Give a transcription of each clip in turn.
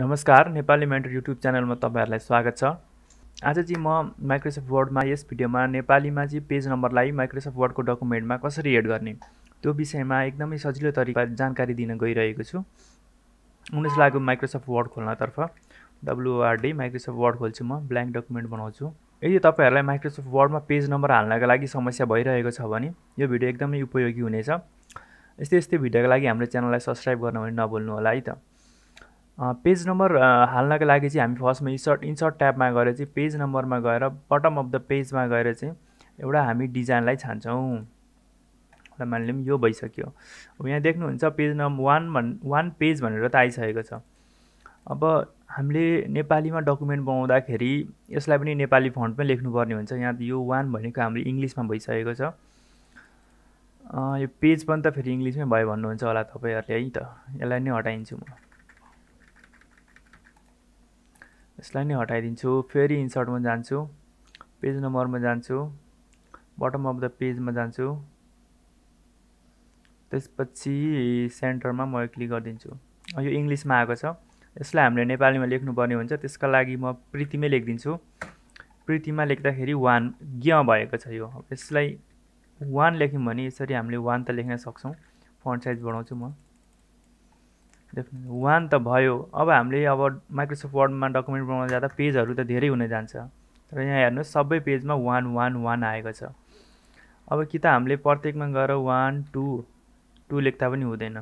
नमस्कार Nepali mentor YouTube च्यानलमा तपाईँहरूलाई स्वागत छ आज चाहिँ म माइक्रोसफ्ट वर्डमा यस भिडियोमा नेपालीमा चाहिँ पेज नम्बरलाई माइक्रोसफ्ट वर्डको डकुमेन्टमा कसरी एड गर्ने त्यो विषयमा एकदमै सजिलो तरिका जानकारी दिन गइरहेको छु उनीस लाग्यो माइक्रोसफ्ट वर्ड खोल्नतर्फ डब्लुआरडी माइक्रोसफ्ट वर्ड खोल्छु म ब्ल्याङ्क डकुमेन्ट बनाउँछु यदि तपाईँहरूलाई माइक्रोसफ्ट वर्डमा पेज नम्बर हाल्नका लागि समस्या भइरहेको छ भने यो भिडियो एकदमै उपयोगी हुनेछ यस्तै यस्तै भिडियोको लागि हाम्रो च्यानललाई सब्सक्राइब गर्न भने नभुल्नु होला है त पेज नम्बर हाल्नको लागि चाहिँ हामी फर्स्टमा इन्सर्ट इन्सर्ट ट्याबमा गएर चाहिँ पेज नम्बरमा गएर बटम अफ द पेजमा गएर चाहिँ एउटा हामी डिजाइनलाई छान्छौँ र मानिलिउँ यो भइसक्यो अब यहाँ देख्नुहुन्छ पेज नम्बर वान भन् वान पेज भनेर त आइसकेको छ अब हामीले नेपालीमा डकुमेन्ट बनाउँदाखेरि यसलाई पनि नेपाली फन्टमै लेख्नुपर्ने हुन्छ यहाँ यो वान भनेको हाम्रो इङ्ग्लिसमा भइसकेको छ यो पेज पनि त फेरि इङ्ग्लिसमै भयो भन्नुहुन्छ होला तपाईँहरूले है त यसलाई नै हटाइन्छु म यसलाई नै हटाइदिन्छु फेरि इन्सर्टमा जान्छु पेज नम्बरमा जान्छु बटम अफ द पेजमा जान्छु त्यसपछि सेन्टरमा म क्लिक गरिदिन्छु यो इङ्ग्लिसमा आएको छ यसलाई हामीले नेपालीमा लेख्नुपर्ने हुन्छ त्यसका लागि म प्रीतिमै लेखिदिन्छु प्रीतिमा लेख्दाखेरि वान ज्ञ भएको छ यो यसलाई वान लेख्यौँ भने यसरी हामीले वान त लेख्न सक्छौँ फन्ट साइज बढाउँछु म डेफिनेटली वान त भयो अब हामीले अब माइक्रोसफ्ट वर्डमा डकुमेन्ट बनाउँदा जाँदा पेजहरू त धेरै हुन जान्छ र यहाँ हेर्नुहोस् सबै पेजमा वान वान वान आएको छ अब कि त हामीले प्रत्येकमा गएर वान टू टू लेख्दा पनि हुँदैन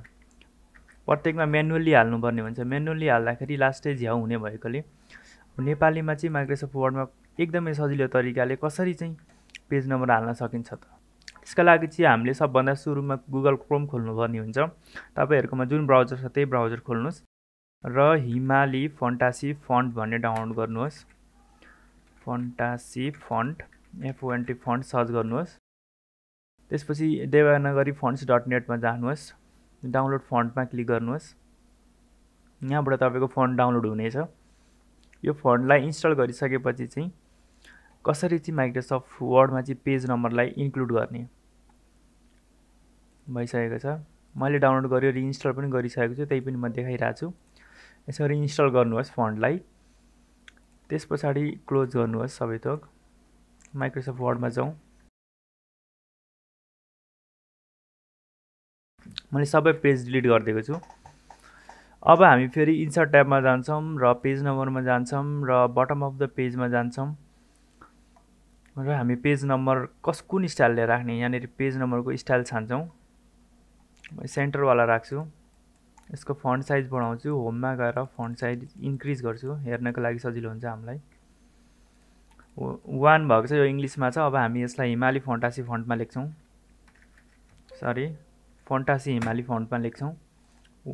प्रत्येकमा म्यानुअल्ली हाल्नुपर्ने हुन्छ म्यानुअल्ली हाल्दाखेरि लास्टै झ्याउ हुने भएकोले नेपालीमा चाहिँ माइक्रोसफ्ट वर्डमा एकदमै सजिलो तरिकाले कसरी चाहिँ पेज नम्बर हाल्न सकिन्छ त त्यसका लागि चाहिँ हामीले सबभन्दा सुरुमा गुगल क्रोम खोल्नुपर्ने हुन्छ तपाईँहरूकोमा जुन ब्राउजर छ त्यही ब्राउजर खोल्नुहोस् र हिमाली फन्टासी फन्ट भन्ने डाउनलोड गर्नुहोस् fantasy font F O N T font search गर्नुहोस् त्यसपछि देवानगरी फन्ड्स डट नेटमा जानुहोस् डाउनलोड फन्डमा क्लिक गर्नुहोस् यहाँबाट तपाईँको फन्ड डाउनलोड हुनेछ यो फन्डलाई इन्स्टल गरिसकेपछि चाहिँ कसरी चाहिँ माइक्रोसफ्ट वर्डमा चाहिँ पेज नम्बरलाई इन्क्लुड गर्ने भइसकेको छ मैले डाउनलोड गरेँ रिइन्स्टल पनि गरिसकेको छु त्यही पनि म देखाइरहेको छु यसरी इन्स्टल गर्नुहोस् फन्डलाई त्यस पछाडि क्लोज गर्नुहोस् सबै थोक माइक्रोसफ्ट वर्डमा जाउँ मैले सबै पेज डिलिट गरिदिएको छु अब हामी फेरि इन्सर्ट ट्याबमा जान्छौँ र पेज नम्बरमा जान्छौँ र बटम अफ द पेजमा जान्छौँ र हामी पेज नम्बर कस कुन स्टाइलले राख्ने यहाँनिर पेज नम्बरको स्टाइल छान्छौँ सेन्टरवाला राख्छु यसको फन्ट साइज बढाउँछु होममा गएर फन्ट साइज इन्क्रिज गर्छु हेर्नको लागि सजिलो हुन्छ हामीलाई वान भएको छ यो इङ्ग्लिसमा छ अब हामी यसलाई हिमाली फन्टासी फन्टमा लेख्छौँ सरी फन्टासी हिमाली फन्टमा लेख्छौँ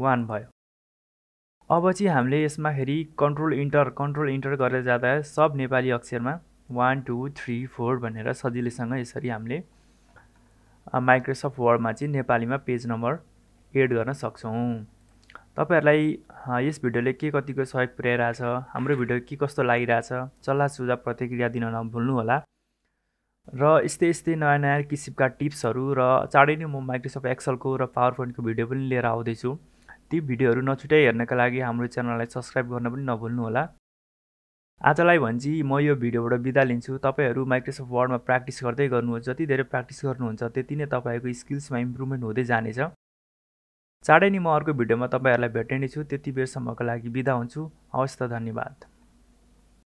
वान भयो अब चाहिँ हामीले यसमा खेरि कन्ट्रोल इन्टर कन्ट्रोल इन्टर गरेर जाँदा सब नेपाली अक्षरमा वान टू थ्री फोर भनेर सजिलैसँग यसरी हामीले माइक्रोसफ्ट वर्डमा चाहिँ नेपालीमा पेज नम्बर एड गर्न सक्छौँ तपाईँहरूलाई यस भिडियोले के कतिको सहयोग पुर्याइरहेछ हाम्रो भिडियो के कस्तो लागिरहेछ चल्ला सुझाव प्रतिक्रिया दिन नभुल्नुहोला र यस्तै यस्तै नयाँ नयाँ किसिमका टिप्सहरू र चाँडै नै म माइक्रोसफ्ट एक्सलको र पावर पोइन्टको भिडियो पनि लिएर आउँदैछु ती भिडियोहरू नछुट्याइ हेर्नका लागि हाम्रो च्यानललाई सब्सक्राइब गर्न पनि नभुल्नुहोला आजलाई भन्छी म यो भिडियोबाट बिदा लिन्छु तपाईँहरू माइक्रोसफ्ट वर्डमा प्र्याक्टिस गर्दै गर्नुहोस् जति धेरै प्र्याक्टिस गर्नुहुन्छ त्यति नै तपाईँको स्किल्समा इम्प्रुभमेन्ट हुँदै जानेछ चाँडै नै म अर्को भिडियोमा तपाईँहरूलाई भेट्ने नै छु त्यति बेरसम्मको लागि बिदा हुन्छु हवस् त धन्यवाद